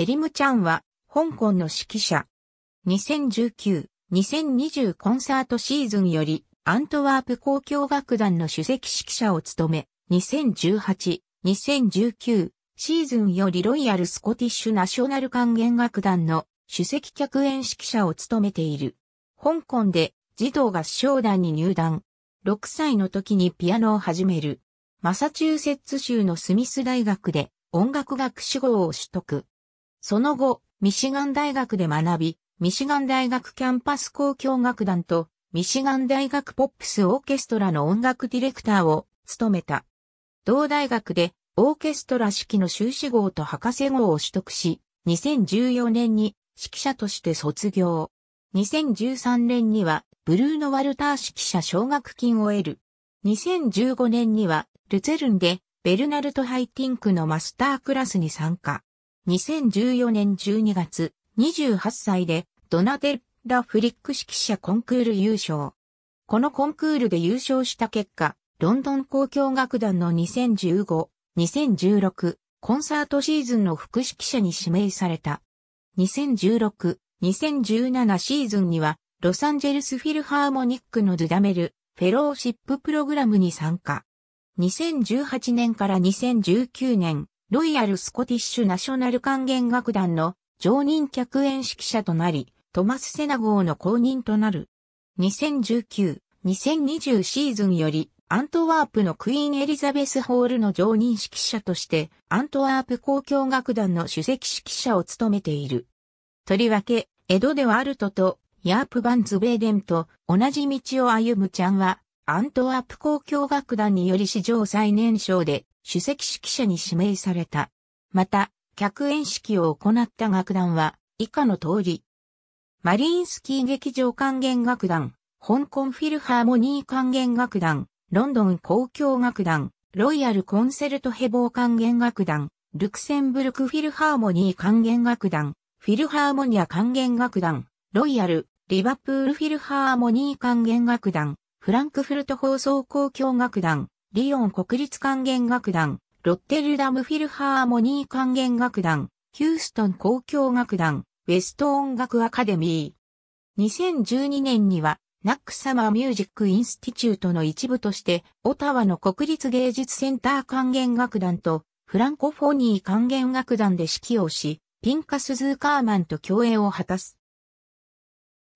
エリム・ちゃんは、香港の指揮者。2019-2020コンサートシーズンより、アントワープ交響楽団の主席指揮者を務め、2018-2019シーズンよりロイヤル・スコティッシュ・ナショナル管弦楽団の主席客演指揮者を務めている。香港で児童合唱団に入団。6歳の時にピアノを始める。マサチューセッツ州のスミス大学で音楽学士号を取得。その後、ミシガン大学で学び、ミシガン大学キャンパス交響楽団と、ミシガン大学ポップスオーケストラの音楽ディレクターを務めた。同大学でオーケストラ指揮の修士号と博士号を取得し、2014年に指揮者として卒業。2013年にはブルーノ・ワルター指揮者奨学金を得る。2015年にはルツェルンでベルナルト・ハイティンクのマスタークラスに参加。2014年12月、28歳でドナテッラ・フリック指揮者コンクール優勝。このコンクールで優勝した結果、ロンドン交響楽団の2015、2016コンサートシーズンの副指揮者に指名された。2016、2017シーズンには、ロサンゼルスフィルハーモニックのドゥダメル、フェローシッププログラムに参加。2018年から2019年、ロイヤル・スコティッシュ・ナショナル管弦楽団の常任客演指揮者となり、トマス・セナ号の後任となる。2019、2020シーズンより、アントワープのクイーン・エリザベス・ホールの常任指揮者として、アントワープ交響楽団の首席指揮者を務めている。とりわけ、エド・デワールトとヤープ・バンズ・ベーデンと同じ道を歩むちゃんは、アントワープ交響楽団により史上最年少で主席指揮者に指名された。また、客演式を行った楽団は、以下の通り。マリンスキー劇場管弦楽団、香港フィルハーモニー管弦楽団、ロンドン交響楽団、ロイヤルコンセルトヘボー管弦楽団、ルクセンブルクフィルハーモニー管弦楽団、フィルハーモニア管弦楽団、ロイヤル、リバプールフィルハーモニー管弦楽団、フランクフルト放送交響楽団、リオン国立管弦楽団、ロッテルダムフィルハーモニー管弦楽団、ヒューストン交響楽団、ウェスト音楽アカデミー。2012年には、ナックサマーミュージックインスティチュートの一部として、オタワの国立芸術センター管弦楽団と、フランコフォニー管弦楽団で指揮をし、ピンカスズーカーマンと共演を果たす。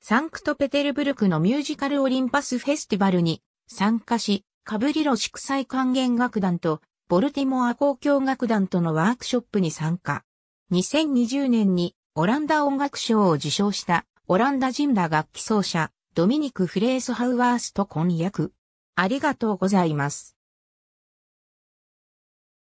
サンクトペテルブルクのミュージカルオリンパスフェスティバルに参加し、カブリロ祝祭還元楽団とボルティモア交響楽団とのワークショップに参加。2020年にオランダ音楽賞を受賞したオランダ人ら楽器奏者ドミニク・フレースハウワースと婚約。ありがとうございます。